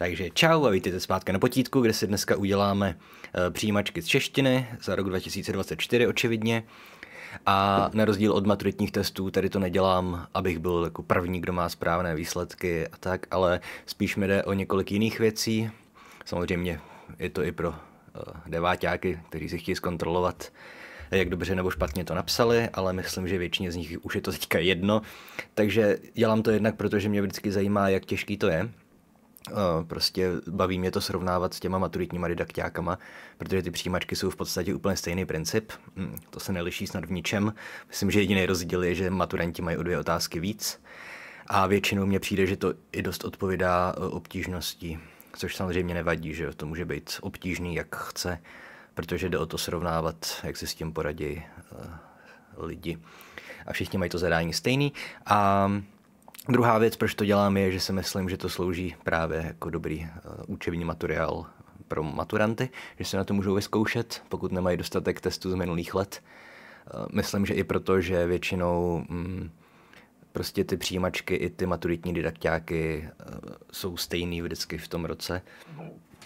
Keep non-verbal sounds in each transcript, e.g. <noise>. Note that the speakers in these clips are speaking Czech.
Takže čau a vítejte zpátky na potítku, kde si dneska uděláme eh, přijímačky z češtiny za rok 2024 očividně. A na rozdíl od maturitních testů tady to nedělám, abych byl jako první, kdo má správné výsledky a tak, ale spíš mi jde o několik jiných věcí. Samozřejmě je to i pro eh, deváťáky, kteří si chtějí zkontrolovat, jak dobře nebo špatně to napsali, ale myslím, že většině z nich už je to teďka jedno. Takže dělám to jednak, protože mě vždycky zajímá, jak těžký to je Eh, prostě baví mě to srovnávat s těma maturitníma didaktiákama, protože ty přijímačky jsou v podstatě úplně stejný princip, hm, to se neliší snad v ničem. Myslím, že jediný rozdíl je, že maturanti mají o dvě otázky víc a většinou mně přijde, že to i dost odpovídá eh, obtížnosti, což samozřejmě nevadí, že to může být obtížný, jak chce, protože jde o to srovnávat, jak si s tím poradí eh, lidi. A všichni mají to zadání stejný a Druhá věc, proč to dělám, je, že si myslím, že to slouží právě jako dobrý eh, učební materiál pro maturanty, že se na to můžou vyzkoušet, pokud nemají dostatek testů z minulých let. Eh, myslím, že i proto, že většinou mm, prostě ty přijímačky i ty maturitní didaktáky eh, jsou stejný vždycky v tom roce.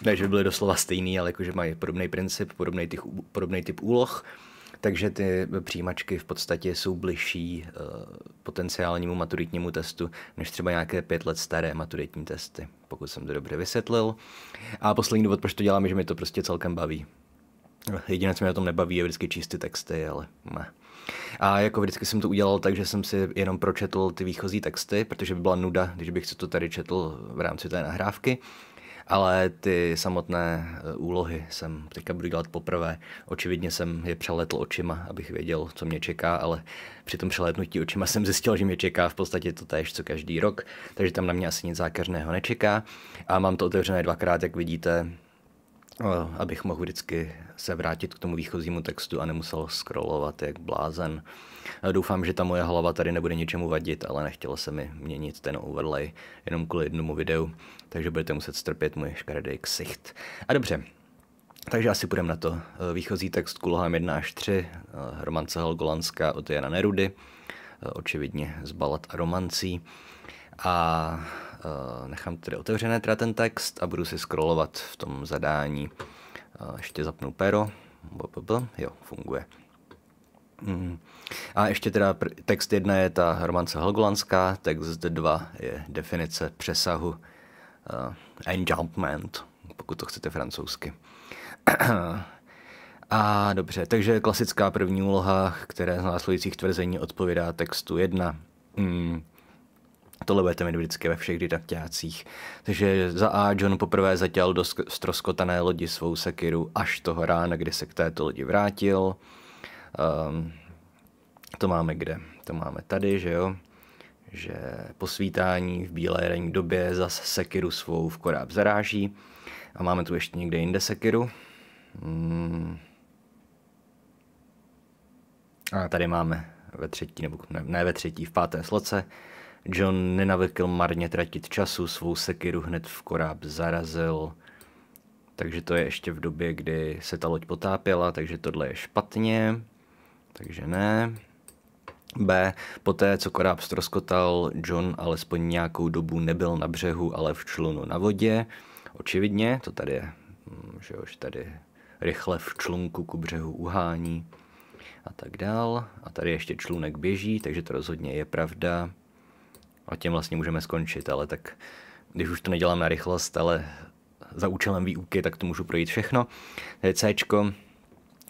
Ne, že by byly doslova stejný, ale jakože mají podobný princip, podobný typ, podobný typ úloh takže ty přijímačky v podstatě jsou bližší eh, potenciálnímu maturitnímu testu než třeba nějaké pět let staré maturitní testy, pokud jsem to dobře vysvětlil. A poslední důvod, proč to dělám, je, že mi to prostě celkem baví. Jediné, co mě na tom nebaví, je vždycky číst ty texty, ale ne. A jako vždycky jsem to udělal tak, že jsem si jenom pročetl ty výchozí texty, protože by byla nuda, když bych si to tady četl v rámci té nahrávky ale ty samotné eh, úlohy jsem teďka budu dělat poprvé. Očividně jsem je přeletl očima, abych věděl, co mě čeká, ale při tom přelétnutí očima <laughs> jsem zjistil, že mě čeká v podstatě to též, co každý rok, takže tam na mě asi nic zákařného nečeká. A mám to otevřené dvakrát, jak vidíte, Eh, abych mohl vždycky se vrátit k tomu výchozímu textu a nemusel scrollovat jak blázen. Eh, doufám, že ta moje hlava tady nebude ničemu vadit, ale nechtělo se mi měnit ten overlay jenom kvůli jednomu videu, takže budete muset strpět můj škaredý ksicht. A dobře, takže asi půjdeme na to. Eh, výchozí text kulhám 1 až 3, romance Helgolanska od Jana Nerudy, očividně z balad a romancí. A Eh, nechám tedy otevřené teda ten text a budu si scrollovat v tom zadání. Eh, ještě zapnu pero. Jo, funguje. Mm. A ještě teda text jedna je ta romance Helgolandská, text dva je definice přesahu uh, eh, enjambment, pokud to chcete francouzsky. <clears throat> A dobře, takže klasická první úloha, které z následujících tvrzení odpovídá textu jedna. Mm. Tohle budete mít vždycky ve všech didaktiácích. Takže za A John poprvé zatěl do stroskotané lodi svou sekiru až toho rána, kdy se k této lodi vrátil. Um, to máme kde? To máme tady, že jo? Že po svítání v bílé ranní době zase sekiru svou v koráb zaráží. A máme tu ještě někde jinde sekiru. Hmm. A tady máme ve třetí, nebo ne, ne ve třetí, v páté sloce. John nenavykl marně tratit času, svou sekiru hned v koráb zarazil. Takže to je ještě v době, kdy se ta loď potápěla, takže tohle je špatně. Takže ne. B. Poté, co koráb stroskotal, John alespoň nějakou dobu nebyl na břehu, ale v člunu na vodě. Očividně, to tady je, hm, že už tady rychle v člunku ku břehu uhání a tak dál. A tady ještě člunek běží, takže to rozhodně je pravda a tím vlastně můžeme skončit, ale tak když už to nedělám na rychlost, ale za účelem výuky, tak to můžu projít všechno. C.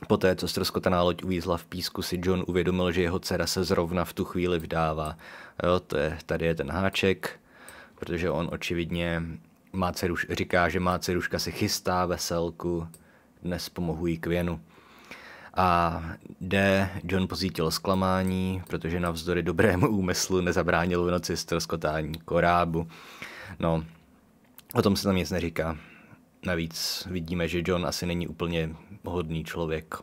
Poté, co ztroskotaná loď uvízla v písku, si John uvědomil, že jeho dcera se zrovna v tu chvíli vdává. Jo, to je, tady je ten háček, protože on očividně má dceruš, říká, že má dceruška si chystá veselku, dnes pomohují jí k věnu. A D. John pozítil zklamání, protože navzdory dobrému úmyslu nezabránil v noci stroskotání korábu. No, o tom se tam nic neříká. Navíc vidíme, že John asi není úplně hodný člověk,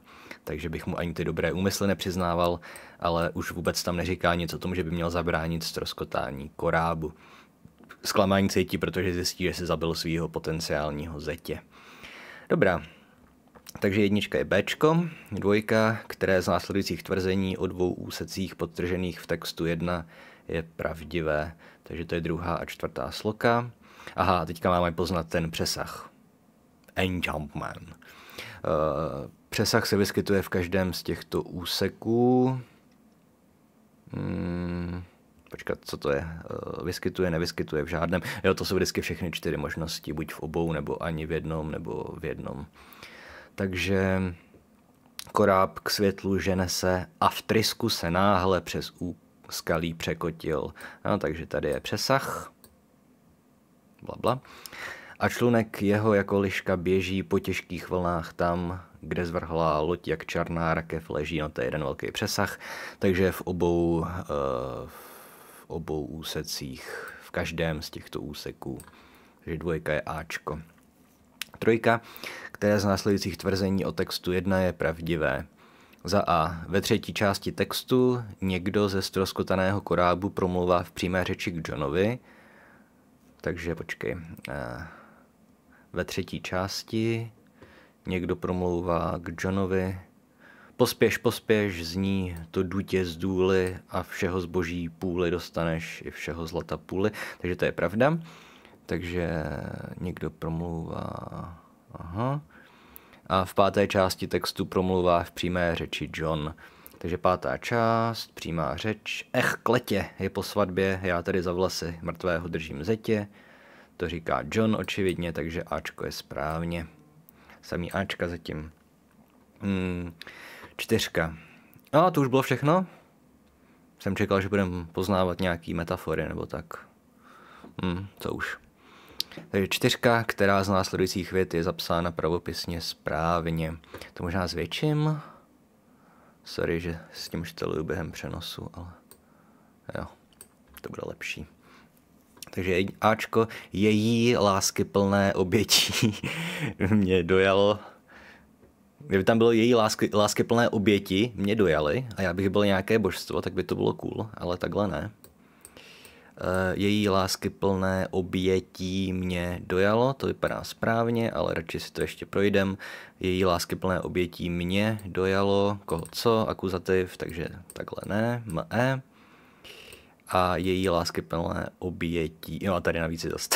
takže bych mu ani ty dobré úmysly nepřiznával, ale už vůbec tam neříká nic o tom, že by měl zabránit stroskotání korábu. Zklamání cítí, protože zjistí, že se zabil svého potenciálního zetě. Dobrá, takže jednička je Bčko, dvojka, které z následujících tvrzení o dvou úsecích podtržených v textu 1 je pravdivé. Takže to je druhá a čtvrtá sloka. Aha, teďka máme poznat ten přesah. Enjumpman. Eh, přesah se vyskytuje v každém z těchto úseků. Hmm, počkat, co to je? Eh, vyskytuje, nevyskytuje v žádném. Jo, to jsou vždycky všechny čtyři možnosti, buď v obou, nebo ani v jednom, nebo v jednom takže koráb k světlu žene se a v trysku se náhle přes úskalí překotil. No, takže tady je přesah. Bla, bla. A člunek jeho jako liška běží po těžkých vlnách tam, kde zvrhla loď jak černá rakev leží, no to je jeden velký přesah, takže v obou, eh, v obou úsecích, v každém z těchto úseků, že dvojka je Ačko. Trojka, které z následujících tvrzení o textu 1 je pravdivé? Za A. Ve třetí části textu někdo ze stroskotaného korábu promluvá v přímé řeči k Johnovi. Takže počkej. Eh, ve třetí části někdo promlouvá k Johnovi. Pospěš, pospěš, zní to dutě z důly a všeho zboží půly dostaneš i všeho zlata půly. Takže to je pravda. Takže někdo promlouvá... Aha a v páté části textu promluvá v přímé řeči John. Takže pátá část, přímá řeč. Ech, kletě, je po svatbě, já tady za vlasy mrtvého držím zetě. To říká John očividně, takže Ačko je správně. Samý Ačka zatím. Hmm, čtyřka. A no, to už bylo všechno? Jsem čekal, že budeme poznávat nějaký metafory nebo tak. Hmm, co už. Takže čtyřka, která z následujících vět je zapsána pravopisně správně. To možná zvětším. Sorry, že s tím šteluju během přenosu, ale jo, to bude lepší. Takže Ačko, její lásky plné obětí <laughs> mě dojalo. Kdyby tam bylo její lásky, lásky plné oběti, mě dojaly a já bych byl nějaké božstvo, tak by to bylo cool, ale takhle ne. Eh, její lásky plné obětí mě dojalo, to vypadá správně, ale radši si to ještě projdem. Její lásky plné obětí mě dojalo, koho co, akuzativ, takže takhle ne, me. A její lásky plné obětí, jo a tady navíc je zase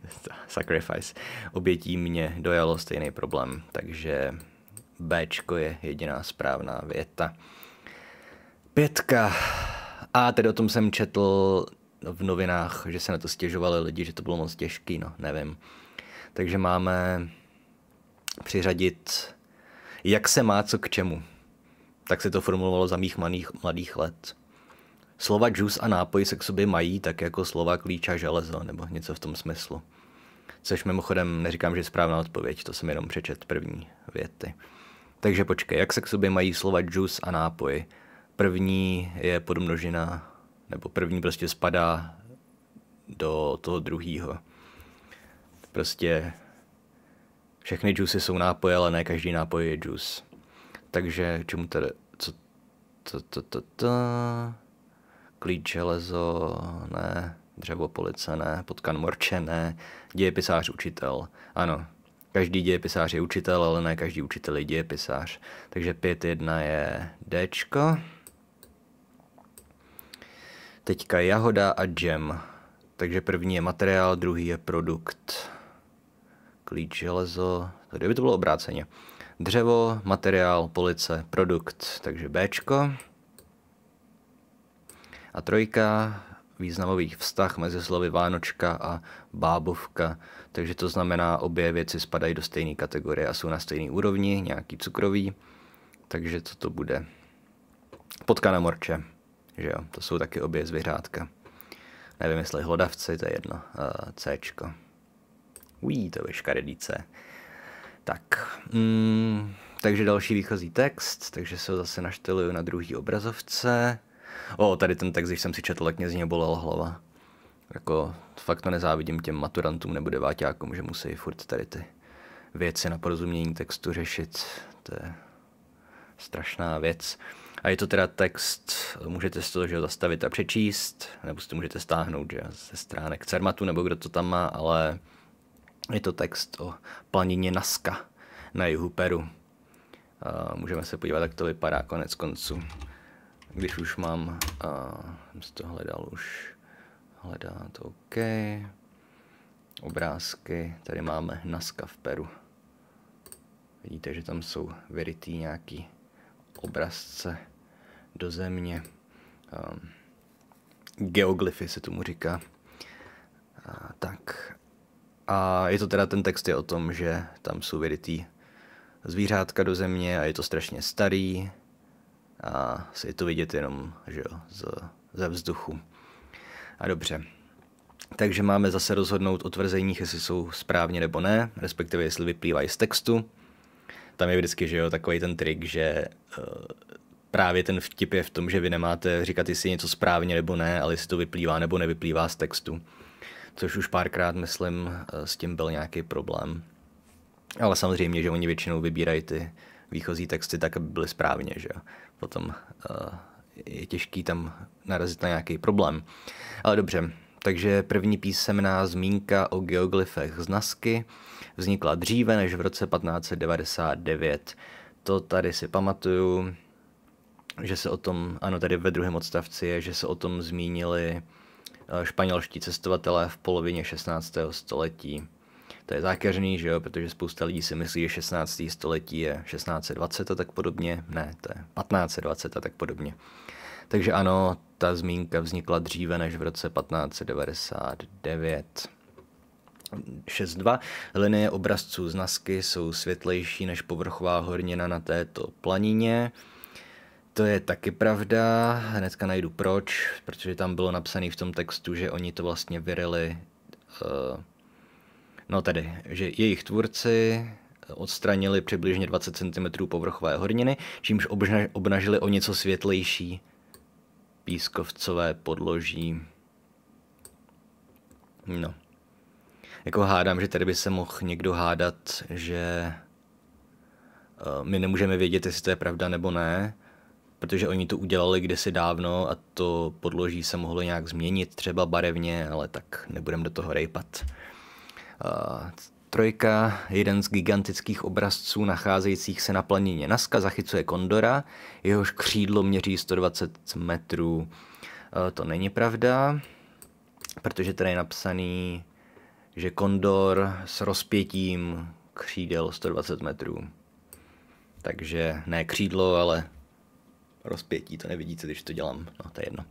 <laughs> sacrifice, obětí mě dojalo stejný problém, takže Bčko je jediná správná věta. Pětka. A tedy o tom jsem četl v novinách, že se na to stěžovali lidi, že to bylo moc těžký, no, nevím. Takže máme přiřadit, jak se má co k čemu. Tak se to formulovalo za mých mladých, mladých let. Slova džus a nápoj se k sobě mají tak jako slova klíč a železo, nebo něco v tom smyslu. Což mimochodem neříkám, že je správná odpověď, to jsem jenom přečet první věty. Takže počkej, jak se k sobě mají slova džus a nápoj? První je podmnožina nebo první prostě spadá do toho druhého. Prostě všechny džusy jsou nápoje, ale ne každý nápoj je džus. Takže čemu tady, co, to, to, to, to, klíč železo, ne, dřevo police, ne, potkan morče, ne, dějepisář učitel, ano, každý dějepisář je učitel, ale ne každý učitel je dějepisář. Takže 5.1 je Dčko. Teďka jahoda a džem. Takže první je materiál, druhý je produkt. Klíč, železo. Tady by to bylo obráceně. Dřevo, materiál, police, produkt. Takže Bčko. A trojka, významových vztah mezi slovy Vánočka a Bábovka. Takže to znamená, obě věci spadají do stejné kategorie a jsou na stejné úrovni, nějaký cukrový. Takže co to bude? Potka na morče že jo, to jsou taky obě zvířátka. Nevím, jestli hlodavci, to je jedno, uh, eh, Cčko. Ují, to je škaredý C. Tak, mm, takže další výchozí text, takže se ho zase našteluju na druhý obrazovce. O, tady ten text, když jsem si četl, tak mě z něj bolela hlava. Jako, fakt to nezávidím těm maturantům nebo devátákům, že musí furt tady ty věci na porozumění textu řešit. To je strašná věc. A je to teda text, můžete si to že zastavit a přečíst, nebo si to můžete stáhnout že, ze stránek Cermatu, nebo kdo to tam má, ale je to text o planině Naska na jihu Peru. A můžeme se podívat, jak to vypadá konec konců. Když už mám, a, jsem si to hledal už, hledá to OK. Obrázky, tady máme Naska v Peru. Vidíte, že tam jsou vyrytý nějaký obrazce do země. Ehm, geoglyfy se tomu říká. Tak. A je to teda ten text je o tom, že tam jsou vyrytý zvířátka do země a je to strašně starý a je to vidět jenom že jo, z, ze vzduchu. A dobře. Takže máme zase rozhodnout o tvrzeních, jestli jsou správně nebo ne, respektive jestli vyplývají z textu. Tam je vždycky že jo, takový ten trik, že eh, právě ten vtip je v tom, že vy nemáte říkat, jestli něco správně nebo ne, ale jestli to vyplývá nebo nevyplývá z textu. Což už párkrát, myslím, s tím byl nějaký problém. Ale samozřejmě, že oni většinou vybírají ty výchozí texty tak, aby byly správně, že Potom eh, je těžký tam narazit na nějaký problém. Ale dobře, takže první písemná zmínka o geoglyfech z Nasky vznikla dříve než v roce 1599. To tady si pamatuju, že se o tom, ano, tady ve druhém odstavci je, že se o tom zmínili eh, španělští cestovatelé v polovině 16. století. To je zákeřný, že jo, protože spousta lidí si myslí, že 16. století je 1620 a tak podobně. Ne, to je 1520 a tak podobně. Takže ano, ta zmínka vznikla dříve než v roce 1599. 6.2. Linie obrazců z Nasky jsou světlejší než povrchová hornina na této planině. To je taky pravda, hnedka najdu proč, protože tam bylo napsané v tom textu, že oni to vlastně vyrili, eh, no tedy, že jejich tvůrci odstranili přibližně 20 cm povrchové horniny, čímž obnažili o něco světlejší pískovcové podloží. No. Jako hádám, že tady by se mohl někdo hádat, že eh, my nemůžeme vědět, jestli to je pravda nebo ne, protože oni to udělali kdysi dávno a to podloží se mohlo nějak změnit, třeba barevně, ale tak nebudem do toho rejpat. Uh, trojka, jeden z gigantických obrazců nacházejících se na planině Naska, zachycuje kondora, jehož křídlo měří 120 metrů. Uh, to není pravda, protože tady je napsaný, že kondor s rozpětím křídel 120 metrů. Takže ne křídlo, ale rozpětí, to nevidíte, když to dělám, no to je jedno.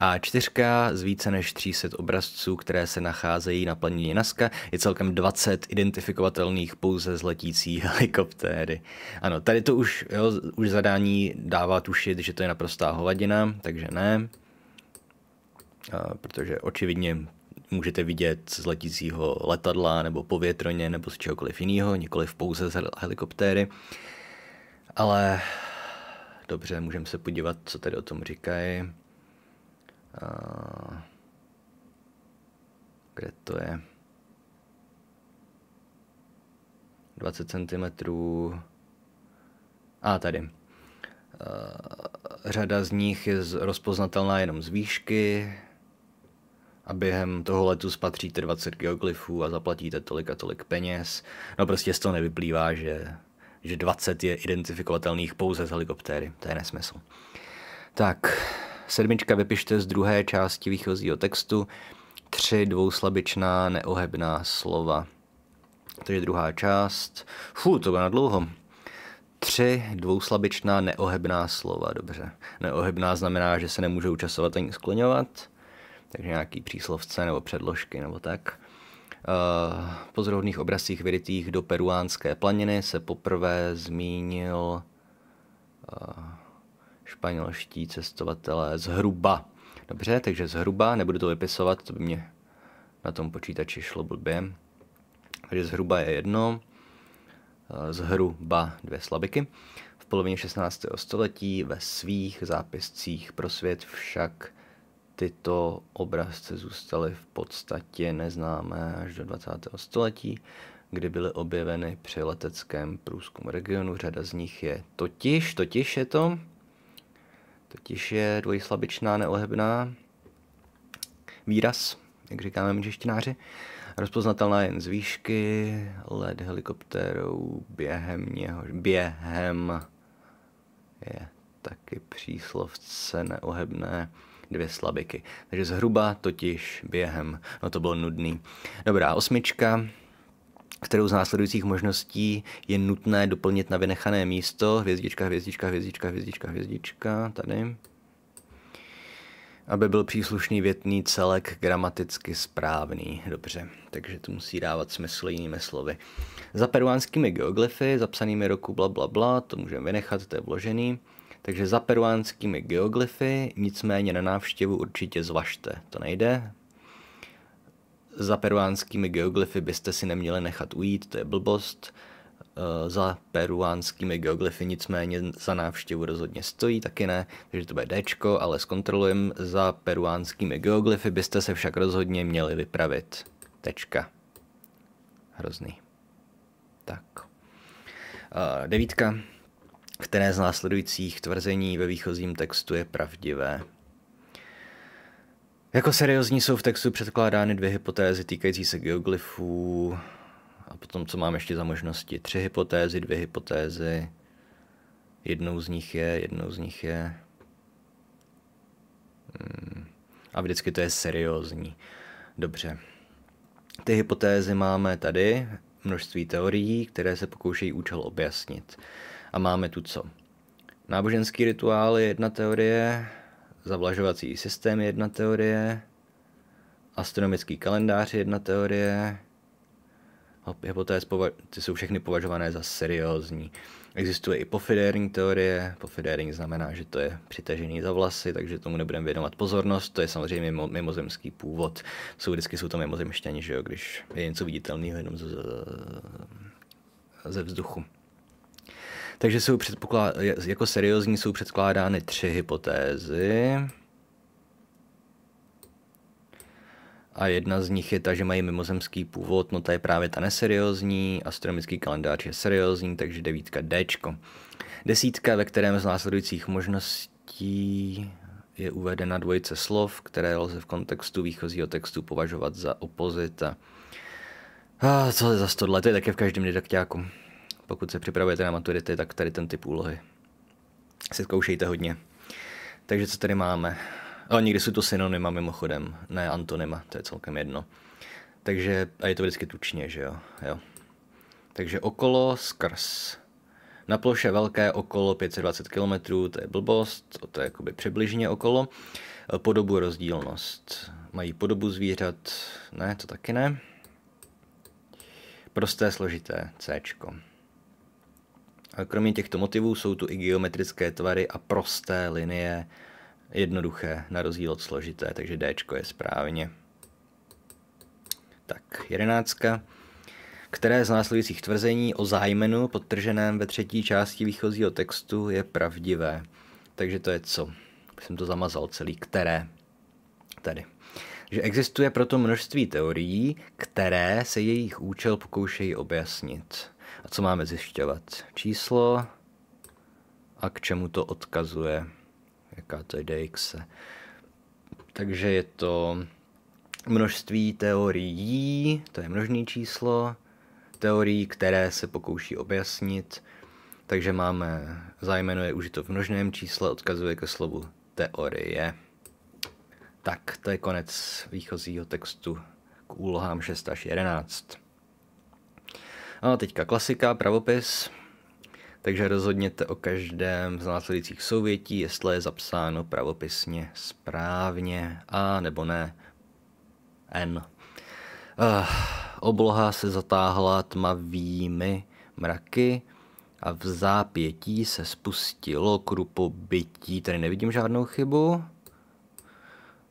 A čtyřka z více než 300 obrazců, které se nacházejí na planině Naska, je celkem 20 identifikovatelných pouze z letící <laughs> helikoptéry. Ano, tady to už, jo, už zadání dává tušit, že to je naprostá hovadina, takže ne. A protože očividně můžete vidět z letícího letadla nebo povětroně, nebo z čehokoliv jiného, nikoliv pouze z helikoptéry. Ale Dobře, můžeme se podívat, co tady o tom říkají. Kde to je? 20 cm. A tady. Řada z nich je rozpoznatelná jenom z výšky a během toho letu spatříte 20 geoglyfů a zaplatíte tolik a tolik peněz. No prostě z toho nevyplývá, že že 20 je identifikovatelných pouze z helikoptéry. To je nesmysl. Tak, sedmička vypište z druhé části výchozího textu tři dvouslabičná neohebná slova. To je druhá část. Fú, to bylo na dlouho. Tři dvouslabičná neohebná slova, dobře. Neohebná znamená, že se nemůžou časovat ani skloňovat, takže nějaký příslovce nebo předložky nebo tak. Eh, po obrazcích vyrytých do peruánské planiny se poprvé zmínil eh, španělští cestovatelé zhruba. Dobře, takže zhruba, nebudu to vypisovat, to by mě na tom počítači šlo blbě. Takže zhruba je jedno, eh, zhruba dvě slabiky. V polovině 16. století ve svých zápiscích pro svět však tyto obrazce zůstaly v podstatě neznámé až do 20. století, kdy byly objeveny při leteckém průzkumu regionu. Řada z nich je totiž, totiž je to, totiž je dvojslabičná neohebná výraz, jak říkáme mžeštináři, rozpoznatelná jen z výšky, led helikoptérou během něho, během je taky příslovce neohebné dvě slabiky. Takže zhruba totiž během. No to bylo nudný. Dobrá, osmička kterou z následujících možností je nutné doplnit na vynechané místo. Hvězdička, hvězdička, hvězdička, hvězdička, hvězdička, tady. Aby byl příslušný větný celek gramaticky správný. Dobře, takže to musí dávat smysl jinými slovy. Za peruánskými geoglyfy, zapsanými roku bla bla bla, to můžeme vynechat, to je vložený. Takže za peruánskými geoglyfy, nicméně na návštěvu určitě zvažte, to nejde. Za peruánskými geoglyfy byste si neměli nechat ujít, to je blbost. Eh, za peruánskými geoglyfy nicméně za návštěvu rozhodně stojí, taky ne, takže to bude Dčko, ale zkontrolujem. Za peruánskými geoglyfy byste se však rozhodně měli vypravit. Tečka. Hrozný. Tak. Uh, devítka. Které z následujících tvrzení ve výchozím textu je pravdivé? Jako seriózní jsou v textu předkládány dvě hypotézy týkající se geoglyfů a potom, co mám ještě za možnosti. Tři hypotézy, dvě hypotézy. Jednou z nich je, jednou z nich je. Hmm. A vždycky to je seriózní. Dobře. Ty hypotézy máme tady, množství teorií, které se pokoušejí účel objasnit a máme tu co. Náboženský rituál je jedna teorie, zavlažovací systém je jedna teorie, astronomický kalendář je jedna teorie, Hypotézy ty jsou všechny považované za seriózní. Existuje i pofidering teorie. Pofidering znamená, že to je přitažený za vlasy, takže tomu nebudeme věnovat pozornost. To je samozřejmě mimo, mimozemský původ. Jsou vždycky jsou to mimozemšťani, že jo, když je něco viditelného jenom ze, ze vzduchu. Takže jsou předpoklá... jako seriózní jsou předkládány tři hypotézy. A jedna z nich je ta, že mají mimozemský původ, no ta je právě ta neseriózní, astronomický kalendář je seriózní, takže devítka D. Desítka, ve kterém z následujících možností je uvedena dvojice slov, které lze v kontextu výchozího textu považovat za opozita. A co za 100 let, je také v každém didaktiáku pokud se připravujete na maturity, tak tady ten typ úlohy si zkoušejte hodně. Takže co tady máme? O, no, někdy jsou to synonyma mimochodem, ne antonyma, to je celkem jedno. Takže, a je to vždycky tučně, že jo? jo. Takže okolo, skrz. Na ploše velké okolo 520 km, to je blbost, to je jakoby přibližně okolo. Podobu rozdílnost. Mají podobu zvířat, ne, to taky ne. Prosté složité, Cčko kromě těchto motivů jsou tu i geometrické tvary a prosté linie, jednoduché, na rozdíl od složité, takže D je správně. Tak, jedenáctka. Které z následujících tvrzení o zájmenu podtrženém ve třetí části výchozího textu je pravdivé? Takže to je co? Jsem to zamazal celý. Které? Tady. Že existuje proto množství teorií, které se jejich účel pokoušejí objasnit. A co máme zjišťovat? Číslo a k čemu to odkazuje, jaká to je dx. Takže je to množství teorií, to je množné číslo, teorií, které se pokouší objasnit. Takže máme, zájmeno je užito v množném čísle, odkazuje ke slovu teorie. Tak, to je konec výchozího textu k úlohám 6 až 11. No a teďka klasika, pravopis. Takže rozhodněte o každém z následujících souvětí, jestli je zapsáno pravopisně správně a nebo ne. N. Uh, obloha se zatáhla tmavými mraky a v zápětí se spustilo krupobytí. Tady nevidím žádnou chybu.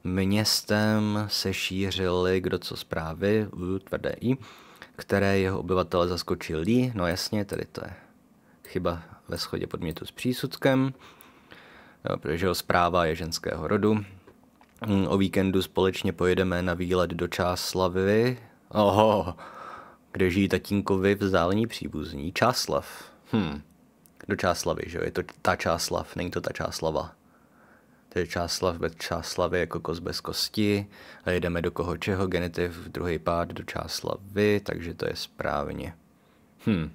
Městem se šířily kdo co zprávy, tvrdé i které jeho obyvatele zaskočili. No jasně, tady to je chyba ve schodě podmětu s přísudkem, jo, eh, protože jeho zpráva je ženského rodu. Hmm, o víkendu společně pojedeme na výlet do Čáslavy. Oho, kde žijí tatínkovi vzdálení příbuzní. Čáslav. Hm. Do Čáslavy, že jo? Je to ta Čáslav, není to ta Čáslava to je Čáslav bez Čáslavy jako kos bez kosti. A jdeme do koho čeho, genitiv, druhý pád do Čáslavy, takže to je správně. Hm.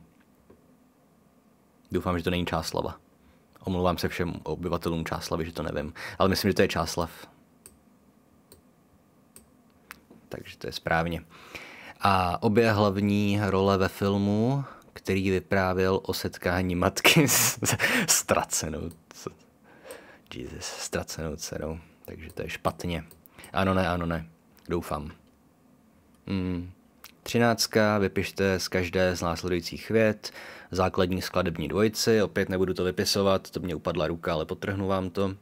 Doufám, že to není Čáslava. Omlouvám se všem obyvatelům Čáslavy, že to nevím. Ale myslím, že to je Čáslav. Takže to je správně. A obě hlavní role ve filmu, který vyprávěl o setkání matky <laughs> s, s ztracenou. Jesus, ztracenou dcerou, takže to je špatně. Ano, ne, ano, ne, doufám. Hmm. Třináctka, vypište z každé z následujících vět základní skladební dvojici, opět nebudu to vypisovat, to mě upadla ruka, ale potrhnu vám to.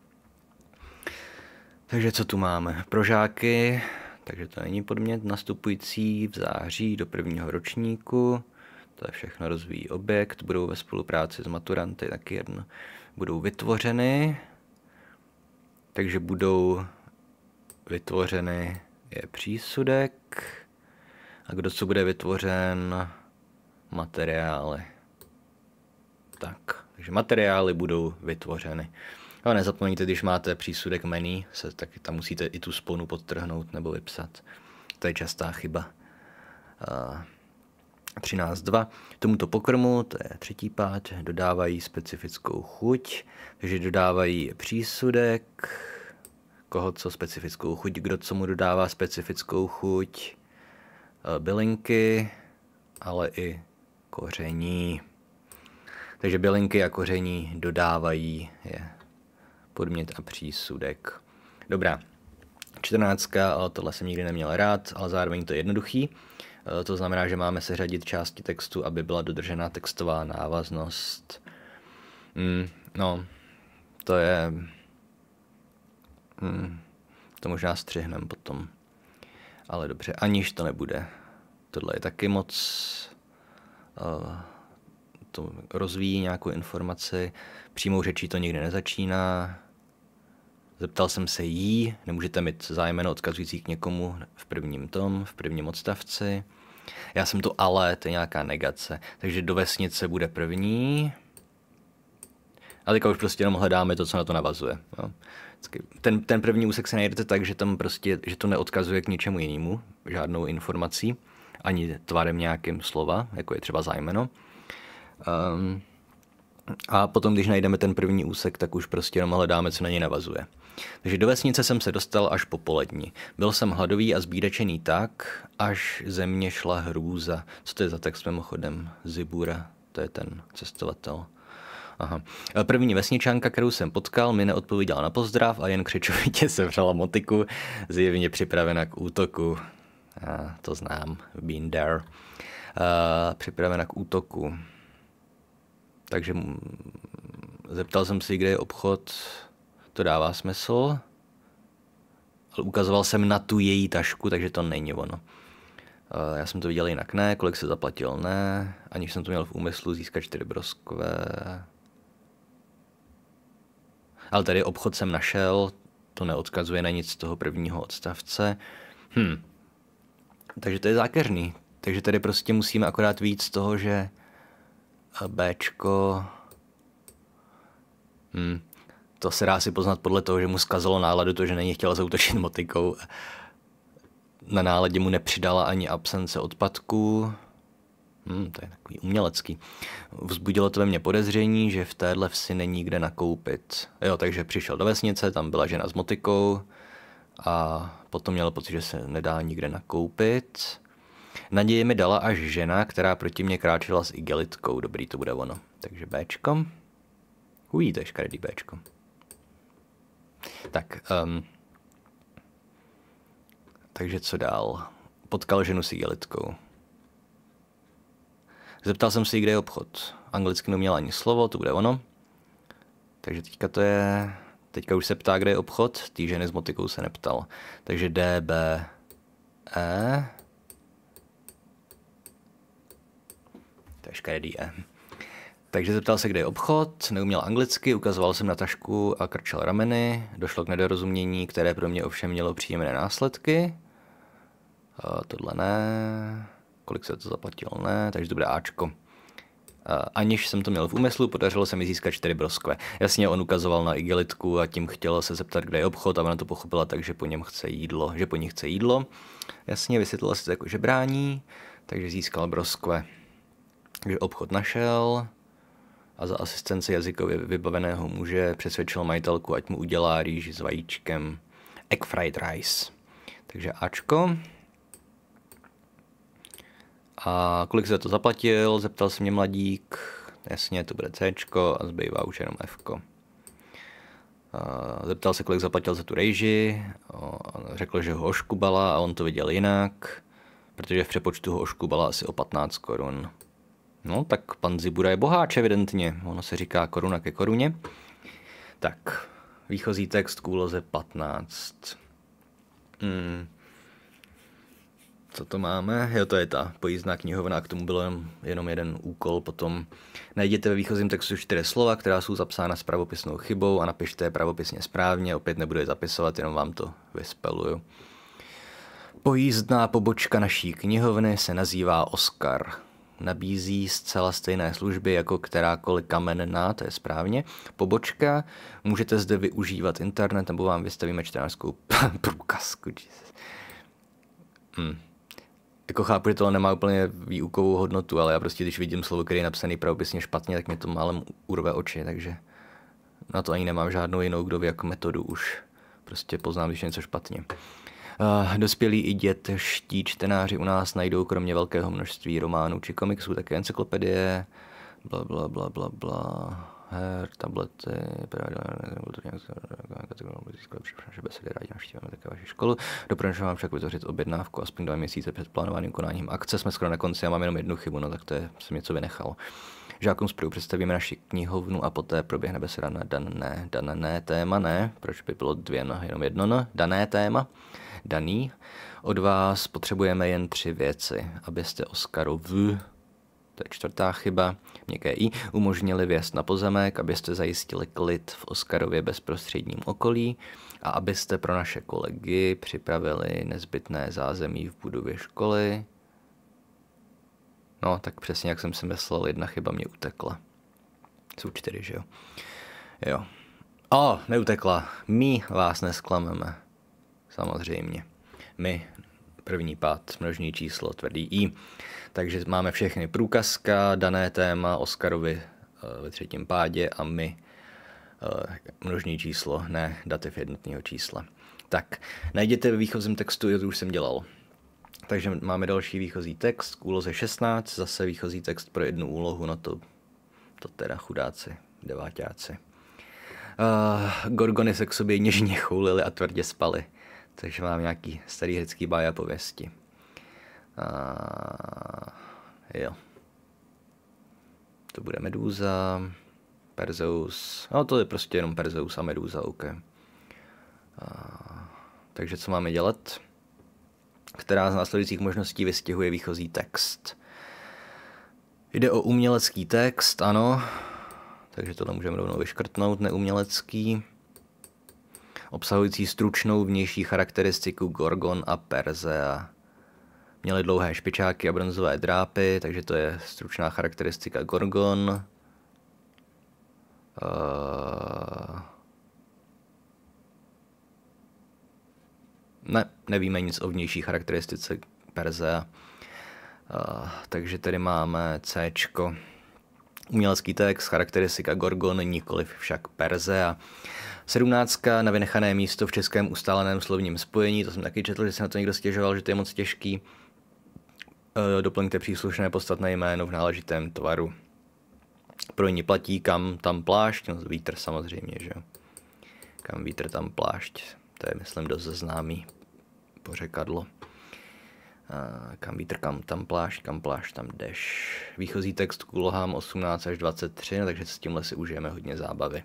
Takže co tu máme? Pro žáky, takže to není podmět, nastupující v září do prvního ročníku, to je všechno rozvíjí objekt, budou ve spolupráci s maturanty, taky jedno, budou vytvořeny, takže budou vytvořeny je přísudek a kdo co bude vytvořen materiály. Tak, takže materiály budou vytvořeny. A nezapomeňte, když máte přísudek menu, se, tak tam musíte i tu sponu podtrhnout nebo vypsat. To je častá chyba. Uh, 13.2. Tomuto pokrmu, to je třetí pád, dodávají specifickou chuť, takže dodávají přísudek, koho co specifickou chuť, kdo co mu dodává specifickou chuť, e, bylinky, ale i koření. Takže bylinky a koření dodávají je podmět a přísudek. Dobrá, čtrnáctka, ale tohle jsem nikdy neměl rád, ale zároveň to je jednoduchý. Eh, to znamená, že máme seřadit části textu, aby byla dodržena textová návaznost. Mm, no, to je... Mm, to možná střihneme potom. Ale dobře, aniž to nebude. Tohle je taky moc... Uh, to rozvíjí nějakou informaci. Přímou řečí to nikdy nezačíná. Zeptal jsem se jí, nemůžete mít zájmeno odkazující k někomu v prvním tom, v prvním odstavci. Já jsem to ale, to je nějaká negace. Takže do vesnice bude první. A teďka už prostě jenom hledáme to, co na to navazuje. No. Ten, ten první úsek se najdete tak, že tam prostě, že to neodkazuje k ničemu jinému, žádnou informací, ani tvarem nějakým slova, jako je třeba zájmeno. Um, a potom, když najdeme ten první úsek, tak už prostě jenom hledáme, co na něj navazuje. Takže do vesnice jsem se dostal až po poledni. Byl jsem hladový a zbídačený tak, až ze mě šla hrůza. Co to je za text mimochodem? Zibura, to je ten cestovatel. Aha. První vesničanka, kterou jsem potkal, mi neodpověděla na pozdrav a jen křičovitě <laughs> sevřela motiku, zjevně připravena k útoku. A to znám, been there. A, připravena k útoku. Takže zeptal jsem si, kde je obchod, to dává smysl. Ale ukazoval jsem na tu její tašku, takže to není ono. Eh, já jsem to viděl jinak ne, kolik se zaplatil ne, aniž jsem to měl v úmyslu získat čtyři broskové. Ale tady obchod jsem našel, to neodkazuje na nic z toho prvního odstavce. Hm. Takže to je zákeřný. Takže tady prostě musíme akorát víc z toho, že Bčko. Hmm. To se dá si poznat podle toho, že mu zkazilo náladu to, že není chtěla zautočit motikou. Na náladě mu nepřidala ani absence odpadků. Hmm, to je takový umělecký. Vzbudilo to ve mně podezření, že v téhle vsi není kde nakoupit. Jo, takže přišel do vesnice, tam byla žena s motikou a potom měl pocit, že se nedá nikde nakoupit. Naděje mi dala až žena, která proti mě kráčela s igelitkou. Dobrý, to bude ono. Takže Bčko. Ují, to je škaredý Bčko. Tak, um, takže co dál? Potkal ženu s igelitkou. Zeptal jsem se kde je obchod. Anglicky neuměla ani slovo, to bude ono. Takže teďka to je... Teďka už se ptá, kde je obchod, tý ženy s motikou se neptal. Takže D, B, E, to je škaredý E. Takže zeptal se, kde je obchod, neuměl anglicky, ukazoval jsem na tašku a krčel rameny, došlo k nedorozumění, které pro mě ovšem mělo příjemné následky. A tohle ne, kolik se to zaplatilo, ne, takže to bude Ačko. A aniž jsem to měl v úmyslu, podařilo se mi získat čtyři broskve. Jasně, on ukazoval na igelitku a tím chtěl se zeptat, kde je obchod a ona to pochopila tak, že po něm chce jídlo, že po ní chce jídlo. Jasně, vysvětlila si to jako žebrání, takže získal broskve kdy obchod našel a za asistence jazykově vybaveného muže přesvědčil majitelku, ať mu udělá rýži s vajíčkem egg fried rice. Takže Ačko. A kolik se to zaplatil, zeptal se mě mladík. Jasně, to bude Cčko a zbývá už jenom F. Zeptal se, kolik zaplatil za tu rejži, řekl, že ho oškubala a on to viděl jinak, protože v přepočtu ho oškubala asi o 15 korun. No, tak pan Zibura je boháč evidentně. Ono se říká koruna ke koruně. Tak, výchozí text k úloze 15. Hmm. Co to máme? Jo, to je ta pojízdná knihovna, k tomu byl jenom, jenom jeden úkol. Potom najděte ve výchozím textu čtyři slova, která jsou zapsána s pravopisnou chybou a napište je pravopisně správně. Opět nebudu je zapisovat, jenom vám to vyspeluju. Pojízdná pobočka naší knihovny se nazývá Oscar nabízí zcela stejné služby jako kterákoliv kamenná, to je správně, pobočka. Můžete zde využívat internet, nebo vám vystavíme čtenářskou <laughs> průkazku. Hmm. Jako chápu, že to nemá úplně výukovou hodnotu, ale já prostě, když vidím slovo, které je napsané pravopisně špatně, tak mě to málem urve oči, takže na to ani nemám žádnou jinou, kdo ví, jako metodu už prostě poznám, když je něco špatně. Eh, dospělí i dětští čtenáři u nás najdou kromě velkého množství románů či komiksů také encyklopedie, bla bla bla bla bla her, tablety, naše také vaši školu. Doporučuji vám však vytvořit objednávku aspoň dva měsíce před plánovaným konáním akce. Jsme skoro na konci, já mám jenom jednu chybu, no tak to je, jsem něco vynechal. Žákům zprvu představíme naši knihovnu a poté proběhne beseda na dané, dané téma, ne, proč by bylo dvě, no, jenom jedno, no, dané téma, daný. Od vás potřebujeme jen tři věci, abyste Oskaru v to je čtvrtá chyba, měkké i, umožnili věst na pozemek, abyste zajistili klid v Oskarově bezprostředním okolí a abyste pro naše kolegy připravili nezbytné zázemí v budově školy, No, tak přesně jak jsem si myslel, jedna chyba mě utekla. Jsou čtyři, že jo? Jo. O, neutekla. My vás nesklameme. Samozřejmě. My, první pád, množní číslo, tvrdý I. Takže máme všechny průkazka, dané téma, Oscarovi eh, ve třetím pádě a my eh, množní číslo, ne dativ jednotného čísla. Tak, najděte ve výchozím textu, jo, to už jsem dělal. Takže máme další výchozí text k úloze 16, zase výchozí text pro jednu úlohu, no to, to teda chudáci, devátáci. Uh, eh, gorgony se k sobě něžně choulili a tvrdě spali, takže mám nějaký starý řecký bája pověsti. Uh, jo. To bude medúza, Perzeus, no to je prostě jenom Perzeus a medúza, ok. Uh, takže co máme dělat? která z následujících možností vystihuje výchozí text. Jde o umělecký text, ano, takže tohle můžeme rovnou vyškrtnout, neumělecký, obsahující stručnou vnější charakteristiku Gorgon a Perzea. Měli dlouhé špičáky a bronzové drápy, takže to je stručná charakteristika Gorgon. Uh... Ne, nevíme nic o vnější charakteristice Perze, Uh, eh, takže tady máme C. Umělecký text, charakteristika Gorgon, nikoliv však A Sedmnáctka na vynechané místo v českém ustáleném slovním spojení, to jsem taky četl, že se na to někdo stěžoval, že to je moc těžký. Uh, doplňte příslušné podstatné jméno v náležitém tvaru. Pro ní platí kam tam plášť, no vítr samozřejmě, že jo. Kam vítr tam plášť. To je, myslím, dost známý pořekadlo. Kam vítr, kam tam pláš, kam pláš, tam deš. Výchozí text k úlohám 18 až 23, no, takže s tímhle si užijeme hodně zábavy.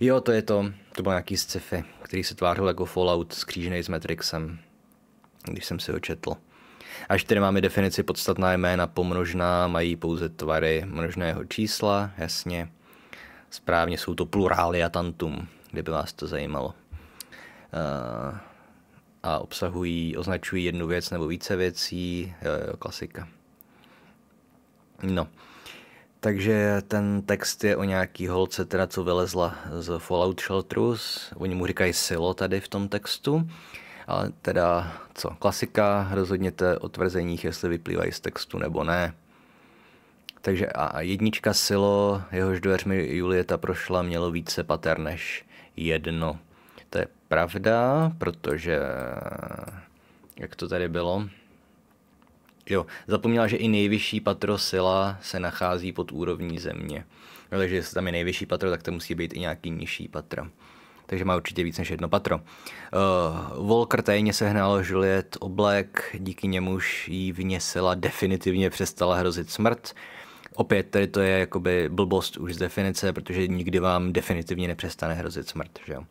Jo, to je to. To byl nějaký sci-fi, který se tvářil jako Fallout skřížený s Matrixem, když jsem si ho četl. Až tedy máme definici podstatná jména pomnožná, mají pouze tvary množného čísla, jasně. Správně jsou to plurália tantum, kdyby vás to zajímalo. Eh, a obsahují, označují jednu věc nebo více věcí, eh, klasika. No, takže ten text je o nějaký holce, teda co vylezla z Fallout Shelteru, oni mu říkají silo tady v tom textu, ale teda co, klasika, rozhodněte o tvrzeních, jestli vyplývají z textu nebo ne. Takže a jednička silo, jehož dveřmi Julieta prošla, mělo více pater než jedno pravda, protože jak to tady bylo? Jo, zapomněla, že i nejvyšší patro sila se nachází pod úrovní země. No, takže jestli tam je nejvyšší patro, tak to musí být i nějaký nižší patro. Takže má určitě víc než jedno patro. Uh, Volker tajně sehnal Juliet oblek, díky němuž jí vněsila definitivně přestala hrozit smrt. Opět tady to je jakoby blbost už z definice, protože nikdy vám definitivně nepřestane hrozit smrt. Že jo?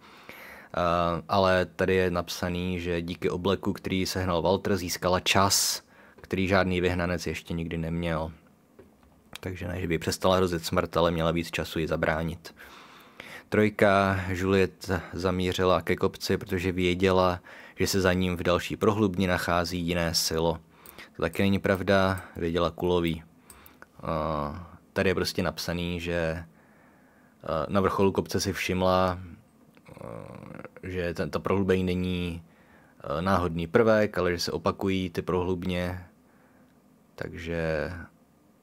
Eh, ale tady je napsaný, že díky obleku, který sehnal Walter, získala čas, který žádný vyhnanec ještě nikdy neměl. Takže ne, že by přestala hrozit smrt, ale měla víc času ji zabránit. Trojka Juliet zamířila ke kopci, protože věděla, že se za ním v další prohlubně nachází jiné silo. To taky není pravda, věděla Kulový. Eh, tady je prostě napsaný, že eh, na vrcholu kopce si všimla, Eh, že ten, ta prohlubení není eh, náhodný prvek, ale že se opakují ty prohlubně, takže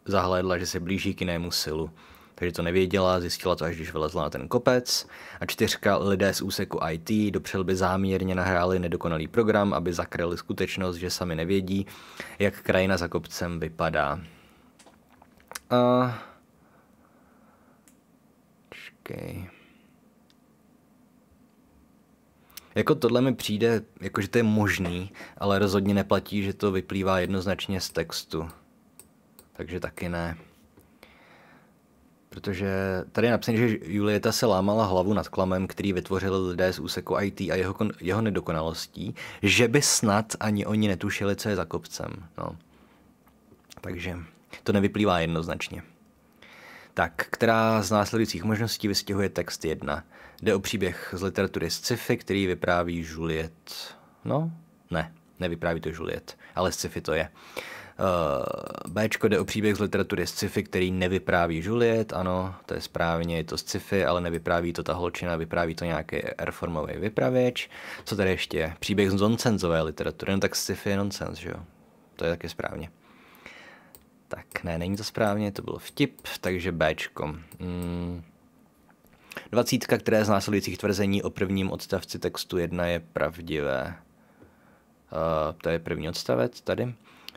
zahlédla, že se blíží k jinému silu. Takže to nevěděla, zjistila to, až když vylezla na ten kopec. A čtyřka lidé z úseku IT do přelby záměrně nahráli nedokonalý program, aby zakryli skutečnost, že sami nevědí, jak krajina za kopcem vypadá. A... Eh, Čkej. Jako tohle mi přijde, jako že to je možný, ale rozhodně neplatí, že to vyplývá jednoznačně z textu. Takže taky ne. Protože tady je napsané, že Julieta se lámala hlavu nad klamem, který vytvořili lidé z úseku IT a jeho, jeho nedokonalostí, že by snad ani oni netušili, co je za kopcem. No. Takže to nevyplývá jednoznačně. Tak, která z následujících možností vystihuje text 1? Jde o příběh z literatury sci-fi, který vypráví Juliet. No, ne, nevypráví to Juliet, ale sci-fi to je. Uh, eh, Bčko jde o příběh z literatury sci-fi, který nevypráví Juliet, ano, to je správně, je to sci-fi, ale nevypráví to ta holčina, vypráví to nějaký reformový vypravěč. Co tady ještě je? Příběh z nonsensové literatury, no tak sci-fi je nonsens, že jo? To je taky správně. Tak ne, není to správně, to byl vtip, takže Bčko. Mm. Dvacítka, které z následujících tvrzení o prvním odstavci textu 1 je pravdivé. Uh, to je první odstavec tady.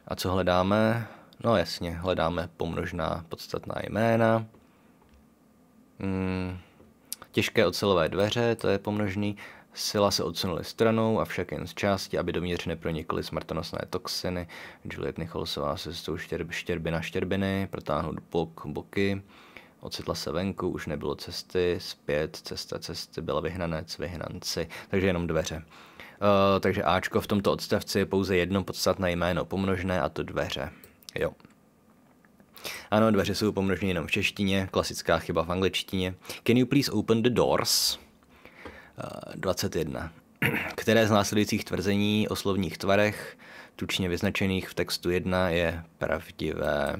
A co hledáme? No jasně, hledáme pomnožná podstatná jména. Mm, těžké ocelové dveře, to je pomnožný. Sila se odsunuly stranou, avšak jen z části, aby do měři nepronikly smrtonosné toxiny. Juliet Nicholsová se s tou štěrb, štěrbina štěrbiny, protáhnout bok, boky ocitla se venku, už nebylo cesty, zpět, cesta cesty, byla vyhnanec, vyhnanci, takže jenom dveře. Uh, takže Ačko v tomto odstavci je pouze jedno podstatné jméno pomnožné a to dveře. Jo. Ano, dveře jsou pomnožné jenom v češtině, klasická chyba v angličtině. Can you please open the doors? Uh, eh, 21. <clears throat> Které z následujících tvrzení o slovních tvarech, tučně vyznačených v textu 1, je pravdivé?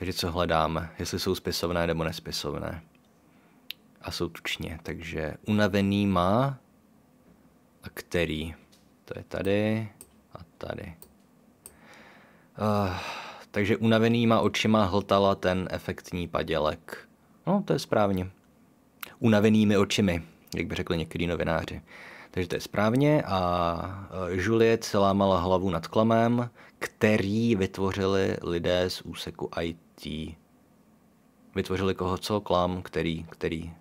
Takže co hledáme? Jestli jsou spisovné nebo nespisovné. A jsou tučně. Takže unavený má a který. To je tady a tady. Uh, takže unavený má očima hltala ten efektní padělek. No, to je správně. Unavenými očimi, jak by řekli některý novináři. Takže to je správně a eh, Julie celá mala hlavu nad klamem, který vytvořili lidé z úseku IT štěstí vytvořili koho co, klam, který, který.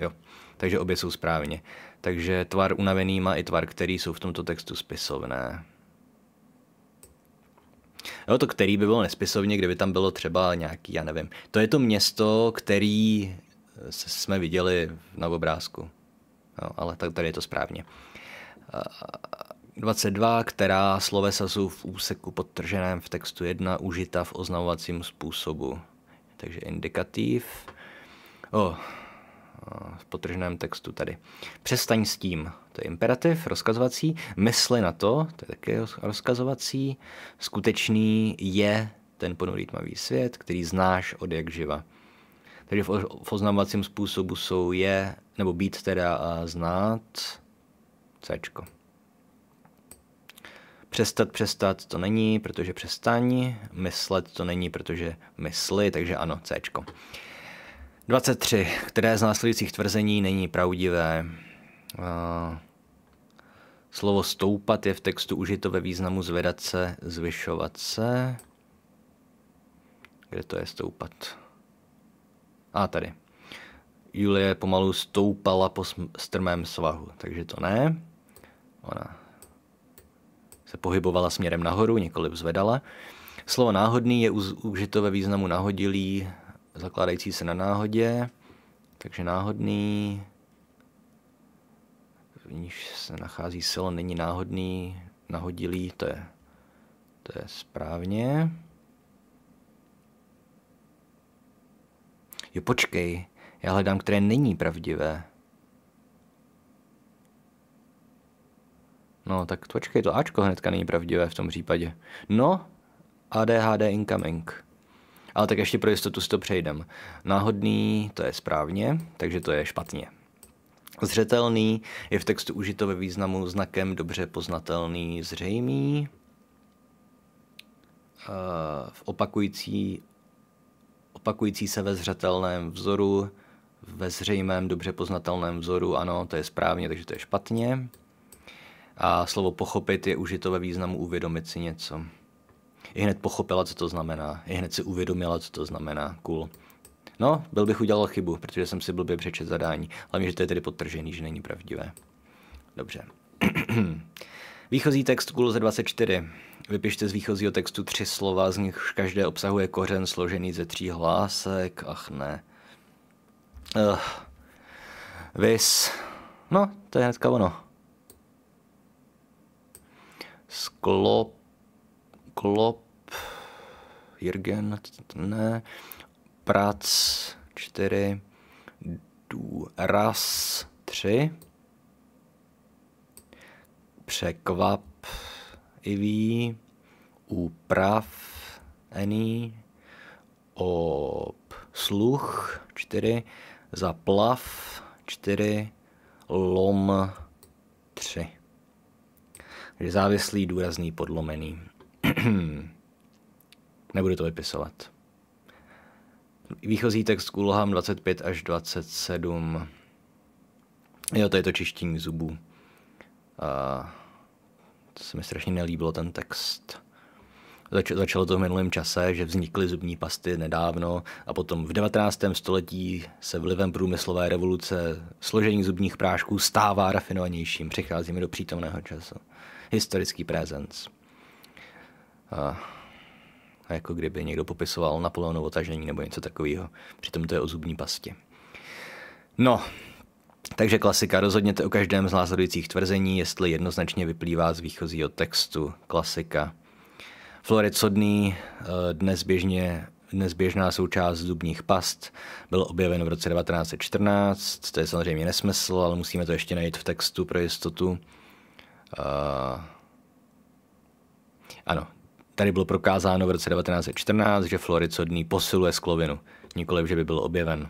Jo. Takže obě jsou správně. Takže tvar unavený má i tvar, který jsou v tomto textu spisovné. Jo, to který by bylo nespisovně, kdyby tam bylo třeba nějaký, já nevím. To je to město, který eh, jsme viděli na obrázku. Jo, ale tak tady je to správně. 22, která slovesa jsou v úseku podtrženém v textu 1 užita v oznamovacím způsobu. Takže indikativ. O, oh, v podtrženém textu tady. Přestaň s tím, to je imperativ, rozkazovací. Mysli na to, to je také rozkazovací. Skutečný je ten ponurý tmavý svět, který znáš od jak živa. Takže v oznamovacím způsobu jsou je, nebo být teda a znát, Cčko. Přestat, přestat to není, protože přestaň. Myslet to není, protože mysli, takže ano, C. 23. Které z následujících tvrzení není pravdivé? Eh, slovo stoupat je v textu užito ve významu zvedat se, zvyšovat se. Kde to je stoupat? A ah, tady. Julie pomalu stoupala po strmém svahu, takže to ne. Ona se pohybovala směrem nahoru, nikoli zvedala. Slovo náhodný je užito ve významu nahodilý, zakládající se na náhodě, takže náhodný, v níž se nachází silo, není náhodný, nahodilý, to je, to je správně. Jo, počkej, já hledám, které není pravdivé. No, tak počkej, to Ačko hnedka není pravdivé v tom případě. No, ADHD incoming. Ale tak ještě pro jistotu si to přejdem. Náhodný, to je správně, takže to je špatně. Zřetelný je v textu užito ve významu znakem dobře poznatelný, zřejmý. Eh, v opakující, opakující se ve zřetelném vzoru, ve zřejmém dobře poznatelném vzoru, ano, to je správně, takže to je špatně. A slovo pochopit je užito ve významu uvědomit si něco. I hned pochopila, co to znamená. I hned si uvědomila, co to znamená. Cool. No, byl bych udělal chybu, protože jsem si blbě přečet zadání. Hlavně, že to je tedy potržený, že není pravdivé. Dobře. <clears throat> Výchozí text Kulze 24. Vypište z výchozího textu tři slova, z nichž každé obsahuje kořen složený ze tří hlásek. Ach ne. Uh, vis. No, to je hnedka ono. Sklop, Klop, Jirgen, ne, Prac 4, Raz, 3, Překvap, ví, Úprav, ení, Ob, Sluch 4, Zaplav 4, Lom 3. Takže závislý, důrazný, podlomený. <clears throat> Nebudu to vypisovat. Výchozí text k úlohám 25 až 27. Jo, to je to čištění zubů. A to se mi strašně nelíbilo, ten text. Zač- začalo to v minulém čase, že vznikly zubní pasty nedávno a potom v 19. století se vlivem průmyslové revoluce složení zubních prášků stává rafinovanějším. Přicházíme do přítomného času historický prezenc. A, a jako kdyby někdo popisoval Napoleonovo tažení nebo něco takového. Přitom to je o zubní pasti. No, takže klasika, rozhodněte o každém z následujících tvrzení, jestli jednoznačně vyplývá z výchozího textu. Klasika. Florid sodný, eh, dnes, běžně, dnes běžná součást zubních past, byl objeven v roce 1914, to je samozřejmě nesmysl, ale musíme to ještě najít v textu pro jistotu. Uh, ano, tady bylo prokázáno v roce 1914, že fluorid posiluje sklovinu, nikoliv, že by byl objeven.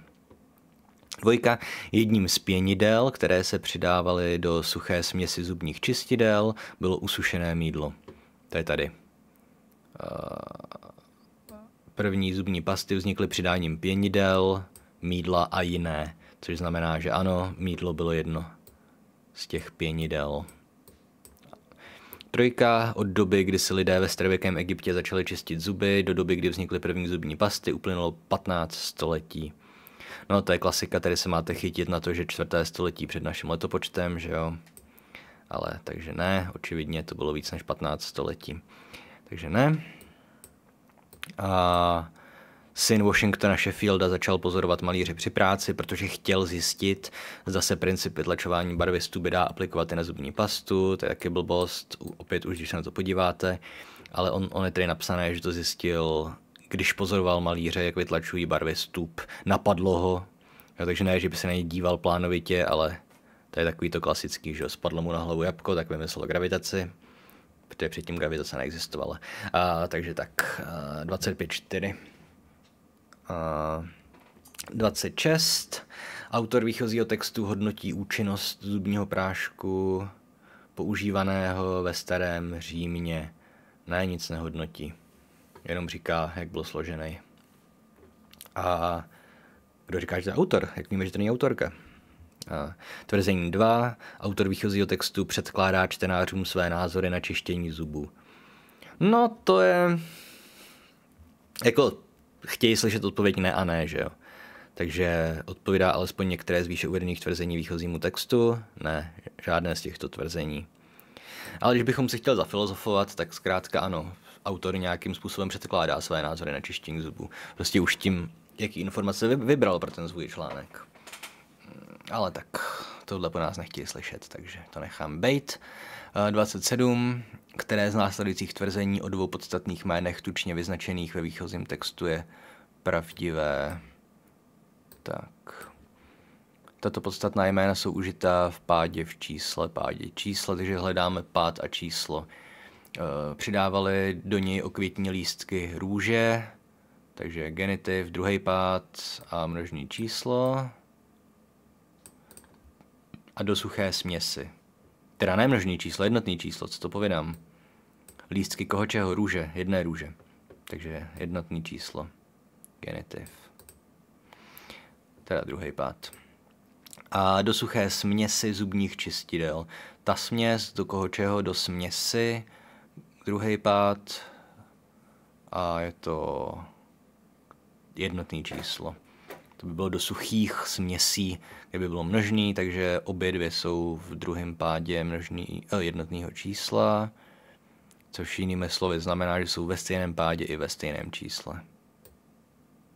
Dvojka jedním z pěnidel, které se přidávaly do suché směsi zubních čistidel, bylo usušené mídlo. To je tady. Eh, první zubní pasty vznikly přidáním pěnidel, mídla a jiné, což znamená, že ano, mídlo bylo jedno z těch pěnidel. Trojka od doby, kdy si lidé ve starověkém Egyptě začali čistit zuby, do doby, kdy vznikly první zubní pasty, uplynulo 15 století. No, to je klasika, tady se máte chytit na to, že čtvrté století před naším letopočtem, že jo? Ale takže ne, očividně to bylo víc než 15 století. Takže ne. A Syn Washingtona Sheffielda začal pozorovat malíře při práci, protože chtěl zjistit, zda se princip vytlačování barvy z tuby dá aplikovat i na zubní pastu, to je taky blbost, opět už když se na to podíváte, ale on, on je tady napsané, že to zjistil, když pozoroval malíře, jak vytlačují barvy z tub, napadlo ho, jo, takže ne, že by se na něj díval plánovitě, ale to je takový to klasický, že spadlo mu na hlavu jabko, tak vymyslel gravitaci, protože předtím gravitace neexistovala. A, takže tak, 25.4. 26. Eh, autor výchozího textu hodnotí účinnost zubního prášku používaného ve starém Římě. Ne, nic nehodnotí. Jenom říká, jak byl složený. A kdo říká, že to je autor? Jak víme, že to není autorka? A eh, tvrzení 2. Autor výchozího textu předkládá čtenářům své názory na čištění zubů. No, to je... Jako chtějí slyšet odpověď ne a ne, že jo. Takže odpovídá alespoň některé z výše uvedených tvrzení výchozímu textu? Ne, žádné z těchto tvrzení. Ale když bychom si chtěli zafilozofovat, tak zkrátka ano, autor nějakým způsobem předkládá své názory na čištění zubů. Prostě už tím, jaký informace vybral pro ten svůj článek. Mm, ale tak tohle po nás nechtějí slyšet, takže to nechám bejt. 27. Eh, které z následujících tvrzení o dvou podstatných jménech tučně vyznačených ve výchozím textu je pravdivé? Tak. Tato podstatná jména jsou užitá v pádě v čísle, pádě čísle, takže hledáme pád a číslo. Eh, přidávali do něj okvětní lístky růže, takže genitiv, druhý pád a množní číslo. A do suché směsi. Teda ne množný číslo, jednotný číslo, co to povědám. Lístky koho čeho, růže, jedné růže. Takže jednotný číslo. Genitiv. Teda druhý pád. A do suché směsi zubních čistidel. Ta směs do koho čeho, do směsi. Druhý pád. A je to jednotný číslo. To by bylo do suchých směsí kdyby bylo množný, takže obě dvě jsou v druhém pádě množný eh, jednotného čísla, což jinými slovy znamená, že jsou ve stejném pádě i ve stejném čísle.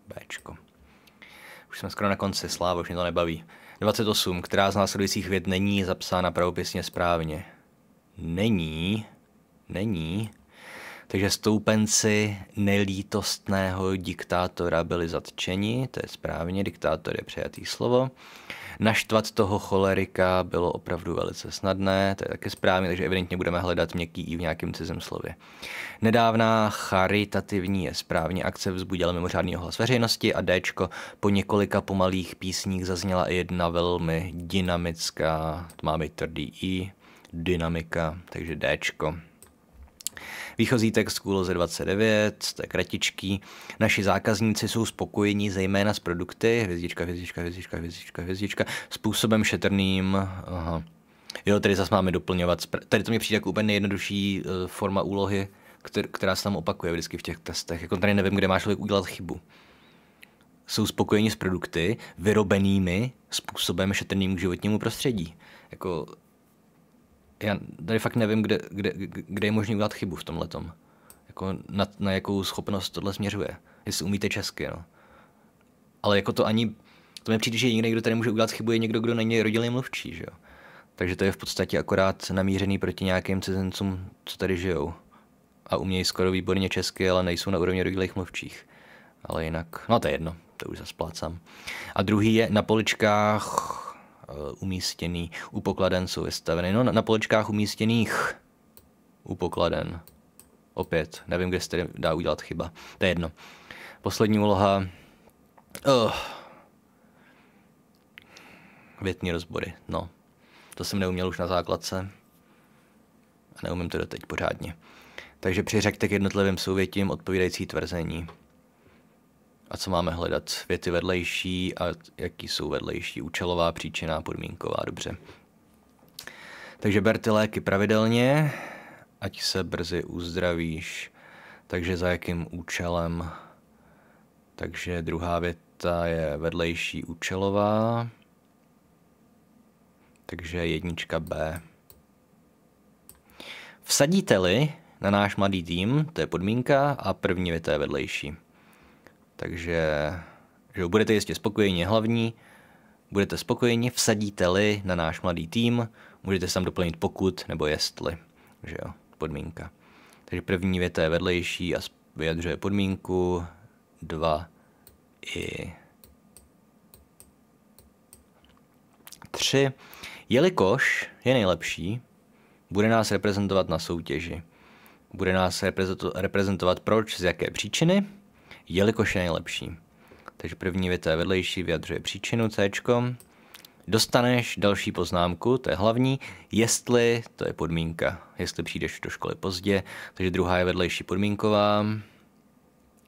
Bčko. Už jsme skoro na konci, sláva, už mě to nebaví. 28. Která z následujících věd není zapsána pravopisně správně? Není. Není. Takže stoupenci nelítostného diktátora byli zatčeni, to je správně, diktátor je přijatý slovo naštvat toho cholerika bylo opravdu velice snadné, to je také správně, takže evidentně budeme hledat měkký i v nějakém cizím slově. Nedávná charitativní je správně akce vzbudila mimořádný ohlas veřejnosti a Dčko po několika pomalých písních zazněla i jedna velmi dynamická, To máme tvrdý I, dynamika, takže Dčko. Výchozí text Kůloze 29, to je kratičký. Naši zákazníci jsou spokojení zejména s produkty, hvězdička, hvězdička, hvězdička, hvězdička, hvězdička, způsobem šetrným, aha. Jo, tady zase máme doplňovat. Tady to mi přijde jako úplně nejjednodušší eh, forma úlohy, která se tam opakuje vždycky v těch testech. Jako tady nevím, kde má člověk udělat chybu jsou spokojeni s produkty vyrobenými způsobem šetrným k životnímu prostředí. Jako já tady fakt nevím, kde, kde, kde je možné udělat chybu v tom letom. Jako na, na jakou schopnost tohle směřuje. Jestli umíte česky, no. Ale jako to ani, to mi přijde, že někdo, kdo tady může udělat chybu, je někdo, kdo není rodilý mluvčí, že jo. Takže to je v podstatě akorát namířený proti nějakým cizincům, co tady žijou. A umějí skoro výborně česky, ale nejsou na úrovni rodilých mluvčích. Ale jinak, no to je jedno, to už zasplácám. A druhý je na poličkách Eh, umístěný u pokladen jsou vystaveny. No, na poličkách umístěných u pokladen. Opět, nevím, kde se dá udělat chyba. To je jedno. Poslední úloha. Oh. Větní rozbory, no. To jsem neuměl už na základce. A neumím to doteď pořádně. Takže přiřekte k jednotlivým souvětím odpovídající tvrzení a co máme hledat věty vedlejší a jaký jsou vedlejší účelová, příčina podmínková, dobře. Takže berte léky pravidelně, ať se brzy uzdravíš. Takže za jakým účelem? Takže druhá věta je vedlejší účelová. Takže jednička B. Vsadíte-li na náš mladý tým, to je podmínka, a první věta je vedlejší. Takže že budete jistě spokojeni, hlavní, budete spokojeni, vsadíte-li na náš mladý tým, můžete sám doplnit pokud nebo jestli, že jo, podmínka. Takže první věta je vedlejší a vyjadřuje podmínku, dva i tři. Jelikož je nejlepší, bude nás reprezentovat na soutěži. Bude nás reprezentovat proč, z jaké příčiny, jelikož je nejlepší. Takže první věta je vedlejší, vyjadřuje příčinu C. Dostaneš další poznámku, to je hlavní, jestli, to je podmínka, jestli přijdeš do školy pozdě, takže druhá je vedlejší podmínková,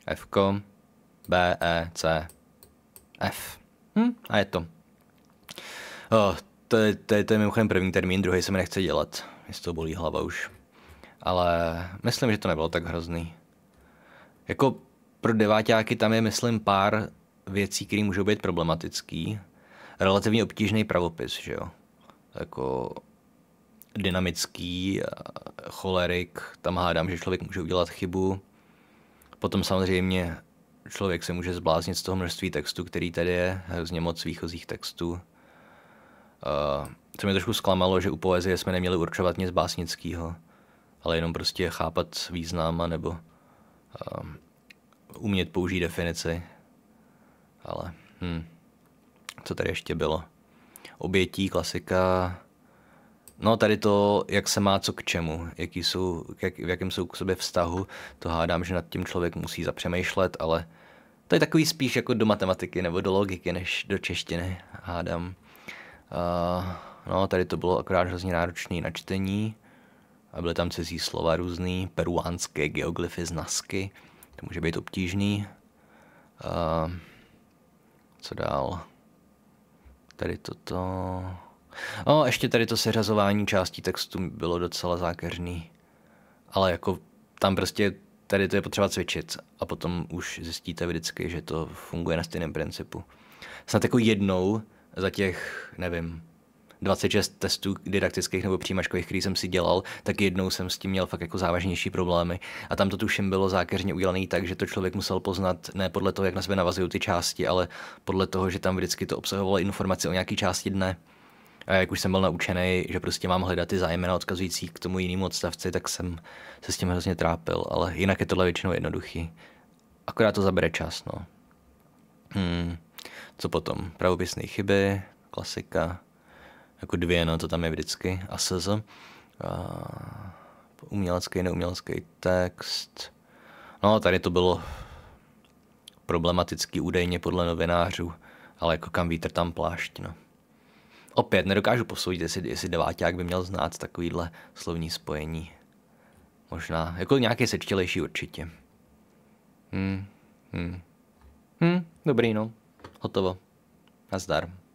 F, B, E, C, F. Hm? A je to. Oh, to, je, to, je, to je mimochodem první termín, druhý se mi nechce dělat. Mě z toho bolí hlava už. Ale myslím, že to nebylo tak hrozný. Jako pro devátáky tam je, myslím, pár věcí, které můžou být problematický. Relativně obtížný pravopis, že jo? Jako dynamický, cholerik, tam hádám, že člověk může udělat chybu. Potom samozřejmě člověk se může zbláznit z toho množství textu, který tady je, z moc výchozích textů. co mě trošku zklamalo, že u poezie jsme neměli určovat nic básnického, ale jenom prostě chápat význam nebo umět použít definici. Ale, hm, co tady ještě bylo? Obětí, klasika. No tady to, jak se má co k čemu, jaký jsou, jak, v jakém jsou k sobě vztahu, to hádám, že nad tím člověk musí zapřemýšlet, ale to je takový spíš jako do matematiky nebo do logiky, než do češtiny, hádám. Uh, no, tady to bylo akorát hrozně náročné na čtení a byly tam cizí slova různý, peruánské geoglyfy z Nasky. To může být obtížný. Uh, co dál? Tady toto... No, ještě tady to seřazování částí textu bylo docela zákeřný. Ale jako tam prostě tady to je potřeba cvičit a potom už zjistíte vždycky, že to funguje na stejném principu. Snad jako jednou za těch, nevím, 26 testů didaktických nebo přijímačkových, který jsem si dělal, tak jednou jsem s tím měl fakt jako závažnější problémy. A tam to tuším bylo zákeřně udělané tak, že to člověk musel poznat ne podle toho, jak na sebe navazují ty části, ale podle toho, že tam vždycky to obsahovalo informace o nějaký části dne. A jak už jsem byl naučený, že prostě mám hledat ty zájmena odkazující k tomu jinému odstavci, tak jsem se s tím hrozně trápil, ale jinak je tohle většinou jednoduchý. Akorát to zabere čas, no. Hmm. Co potom? Pravopisné chyby, klasika jako dvě, no to tam je vždycky, a SZ. A umělecký, neumělecký text. No tady to bylo problematický údajně podle novinářů, ale jako kam vítr tam plášť, no. Opět nedokážu posoudit, jestli, jestli deváták by měl znát takovýhle slovní spojení. Možná, jako nějaké sečtělejší určitě. Hm, hm. Hm, dobrý no, hotovo. Nazdar.